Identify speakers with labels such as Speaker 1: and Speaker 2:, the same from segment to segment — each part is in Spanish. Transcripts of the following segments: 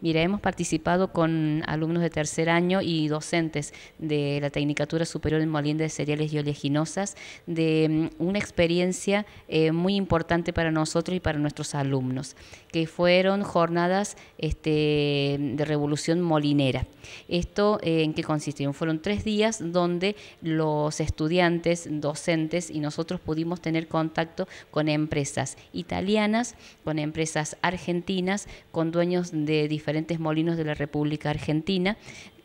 Speaker 1: Mira, hemos participado con alumnos de tercer año y docentes de la Tecnicatura Superior en Molienda de Cereales y Oleaginosas de mm, una experiencia eh, muy importante para nosotros y para nuestros alumnos, que fueron jornadas este, de revolución molinera. ¿Esto eh, en qué consistieron? Fueron tres días donde los estudiantes, docentes y nosotros pudimos tener contacto con empresas italianas, con empresas argentinas, con dueños de diferentes diferentes molinos de la República Argentina,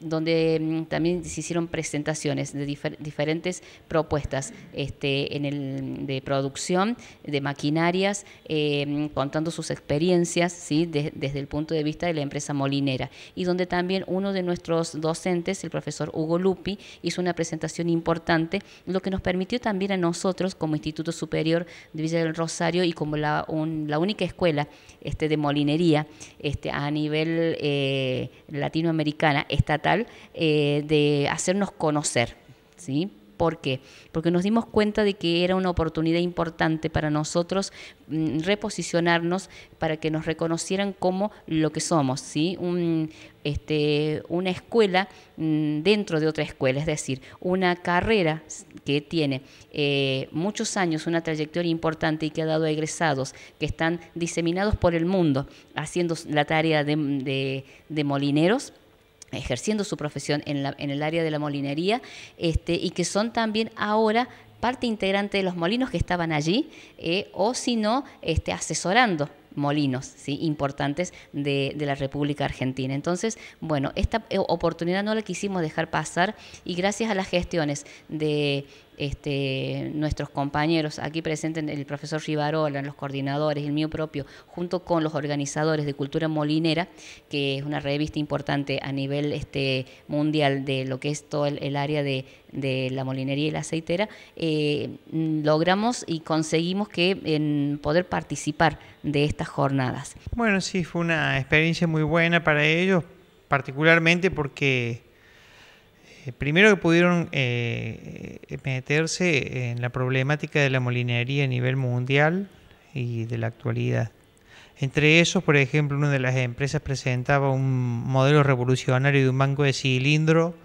Speaker 1: donde mm, también se hicieron presentaciones de diferentes propuestas este, en el, mm, de producción, de maquinarias, eh, mm, contando sus experiencias ¿sí? desde el punto de vista de la empresa molinera. Y donde también uno de nuestros docentes, el profesor Hugo Lupi, hizo una presentación importante, lo que nos permitió también a nosotros como Instituto Superior de Villa del Rosario y como la, única escuela este, de molinería este, a nivel eh, latinoamericana estatal, eh, de hacernos conocer, ¿sí? ¿Por qué? Porque nos dimos cuenta de que era una oportunidad importante para nosotros mm, reposicionarnos para que nos reconocieran como lo que somos, ¿sí? Un, este, una escuela mm, dentro de otra escuela, es decir, una carrera que tiene eh, muchos años, una trayectoria importante y que ha dado a egresados que están diseminados por el mundo haciendo la tarea de, de molineros ejerciendo su profesión en, el área de la molinería este, y que son también ahora parte integrante de los molinos que estaban allí eh, o si no este, asesorando molinos importantes de, la República Argentina. Entonces, bueno, esta eh, oportunidad no la quisimos dejar pasar y gracias a las gestiones de, este, nuestros compañeros aquí presentes, el profesor Rivarola, los coordinadores, el mío propio, junto con los organizadores de Cultura Molinera, que es una revista importante a nivel este, mundial de lo que es todo el, área de, la molinería y la aceitera, eh, logramos y conseguimos que en poder participar de estas jornadas.
Speaker 2: Bueno, sí, fue una experiencia muy buena para ellos, particularmente porque eh, primero que pudieron eh, eh, meterse en la problemática de la molinería a nivel mundial y de la actualidad. Entre esos, por ejemplo, una de las empresas presentaba un modelo revolucionario de un banco de cilindro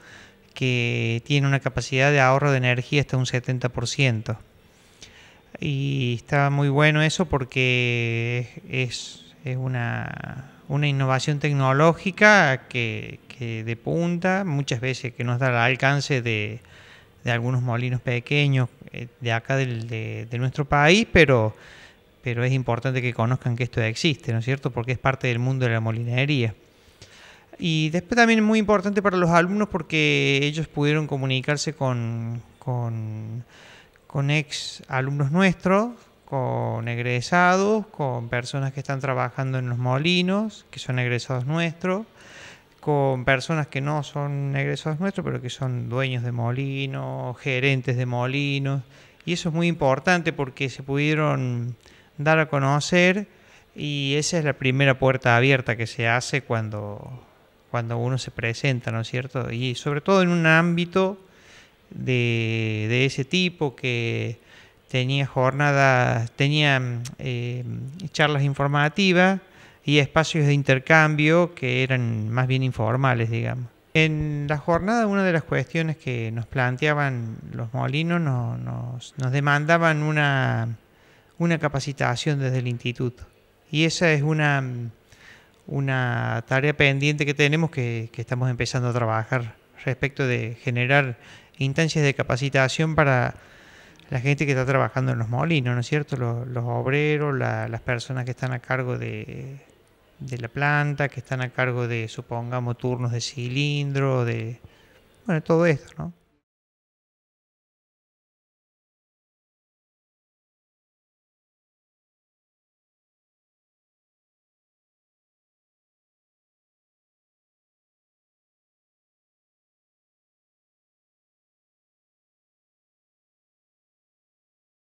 Speaker 2: que tiene una capacidad de ahorro de energía hasta un 70%. Y está muy bueno eso porque es, una innovación tecnológica que, eh, de punta, muchas veces que nos da el alcance de, algunos molinos pequeños eh, de acá de, nuestro país, pero, pero es importante que conozcan que esto existe, ¿no es cierto? Porque es parte del mundo de la molinería. Y después también es muy importante para los alumnos porque ellos pudieron comunicarse con, con, con ex alumnos nuestros, con egresados, con personas que están trabajando en los molinos, que son egresados nuestros con personas que no son egresados nuestros, pero que son dueños de molinos, gerentes de molinos, y eso es muy importante porque se pudieron dar a conocer y esa es la primera puerta abierta que se hace cuando, cuando uno se presenta, ¿no es cierto? Y sobre todo en un ámbito de, ese tipo que tenía jornadas, tenía eh, charlas informativas, y espacios de intercambio que eran más bien informales, digamos. En la jornada una de las cuestiones que nos planteaban los molinos nos, demandaban una, una capacitación desde el instituto y esa es una, una tarea pendiente que tenemos que, estamos empezando a trabajar respecto de generar instancias de capacitación para la gente que está trabajando en los molinos, ¿no es cierto? Los, obreros, las personas que están a cargo de, de la planta, que están a cargo de, supongamos, turnos de cilindro, de, bueno, todo esto, ¿no?